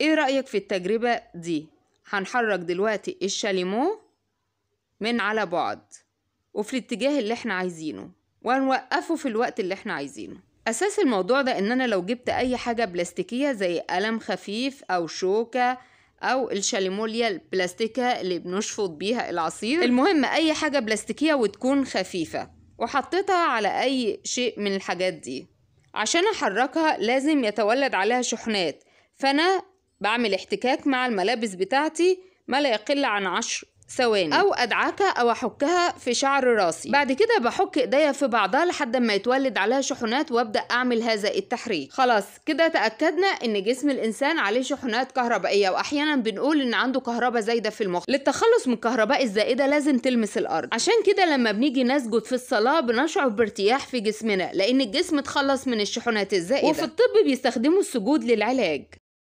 ايه رأيك في التجربة دي هنحرك دلوقتي الشاليمو من على بعد وفي الاتجاه اللي احنا عايزينه وهنوقفه في الوقت اللي احنا عايزينه اساس الموضوع ده ان انا لو جبت اي حاجة بلاستيكية زي قلم خفيف او شوكة او الشاليموليا البلاستيكة اللي بنشفط بيها العصير المهم اي حاجة بلاستيكية وتكون خفيفة وحطيتها على اي شيء من الحاجات دي عشان احركها لازم يتولد عليها شحنات فانا بعمل احتكاك مع الملابس بتاعتي ما لا يقل عن عشر ثواني او ادعكها او احكها في شعر راسي بعد كده بحك ايديا في بعضها لحد ما يتولد عليها شحنات وابدا اعمل هذا التحريك خلاص كده تاكدنا ان جسم الانسان عليه شحنات كهربائيه واحيانا بنقول ان عنده كهرباء زايده في المخ للتخلص من الكهرباء الزائده لازم تلمس الارض عشان كده لما بنيجي نسجد في الصلاه بنشعر بارتياح في جسمنا لان الجسم اتخلص من الشحنات الزائده وفي الطب بيستخدموا السجود للعلاج